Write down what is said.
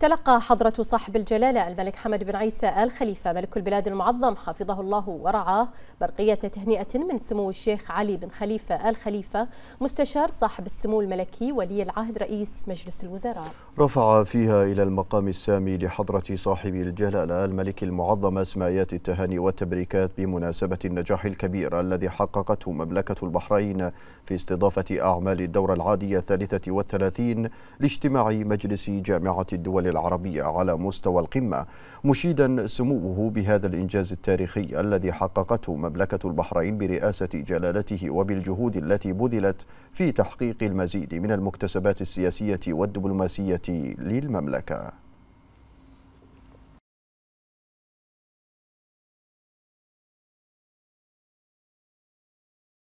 تلقى حضرة صاحب الجلالة الملك حمد بن عيسى آل خليفة ملك البلاد المعظم حفظه الله ورعاه برقية تهنئة من سمو الشيخ علي بن خليفة آل خليفة مستشار صاحب السمو الملكي ولي العهد رئيس مجلس الوزراء رفع فيها إلى المقام السامي لحضرة صاحب الجلالة الملك المعظم أسمائيات التهاني والتبريكات بمناسبة النجاح الكبير الذي حققته مملكة البحرين في استضافة أعمال الدورة العادية الثالثة والثلاثين لاجتماع مجلس جامعة الدول العربية على مستوى القمة مشيدا سموه بهذا الإنجاز التاريخي الذي حققته مملكة البحرين برئاسة جلالته وبالجهود التي بذلت في تحقيق المزيد من المكتسبات السياسية والدبلوماسية للمملكة